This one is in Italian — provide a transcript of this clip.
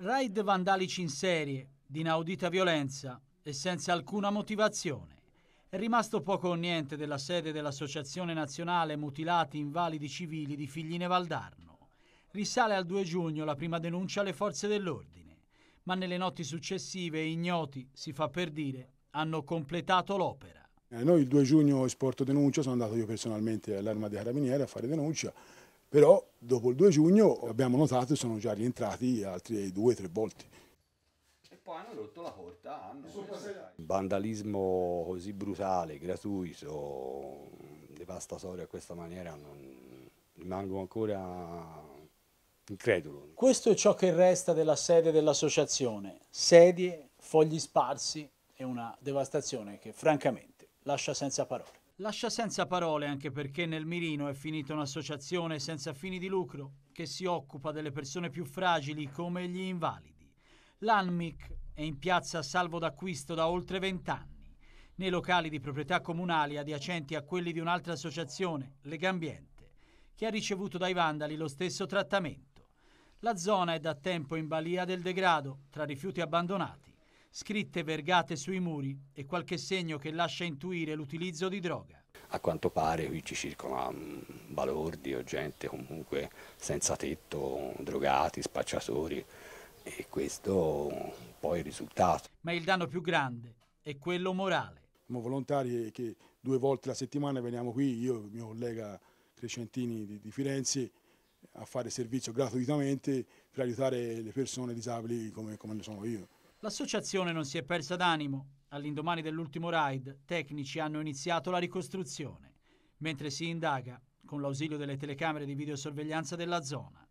Raid vandalici in serie, di inaudita violenza e senza alcuna motivazione. È rimasto poco o niente della sede dell'Associazione Nazionale Mutilati Invalidi Civili di Figline Valdarno. Risale al 2 giugno la prima denuncia alle forze dell'ordine, ma nelle notti successive ignoti, si fa per dire, hanno completato l'opera. Eh, noi il 2 giugno esporto denuncia, sono andato io personalmente all'arma dei carabinieri a fare denuncia però dopo il 2 giugno abbiamo notato che sono già rientrati altri due o tre volte. E poi hanno rotto la porta, hanno... Vandalismo così brutale, gratuito, devastatorio a questa maniera, non... rimango ancora incredulo. Questo è ciò che resta della sede dell'associazione, sedie, fogli sparsi e una devastazione che francamente lascia senza parole lascia senza parole anche perché nel mirino è finita un'associazione senza fini di lucro che si occupa delle persone più fragili come gli invalidi. L'ANMIC è in piazza salvo d'acquisto da oltre vent'anni. Nei locali di proprietà comunali adiacenti a quelli di un'altra associazione, Legambiente, che ha ricevuto dai vandali lo stesso trattamento. La zona è da tempo in balia del degrado, tra rifiuti abbandonati scritte vergate sui muri e qualche segno che lascia intuire l'utilizzo di droga. A quanto pare qui ci circola mm, balordi o gente comunque senza tetto, drogati, spacciatori e questo poi è il risultato. Ma il danno più grande è quello morale. Siamo volontari che due volte la settimana veniamo qui, io e il mio collega Crescentini di, Firenze, a fare servizio gratuitamente per aiutare le persone disabili come, come ne sono io. L'associazione non si è persa d'animo. All'indomani dell'ultimo raid, tecnici hanno iniziato la ricostruzione, mentre si indaga con l'ausilio delle telecamere di videosorveglianza della zona.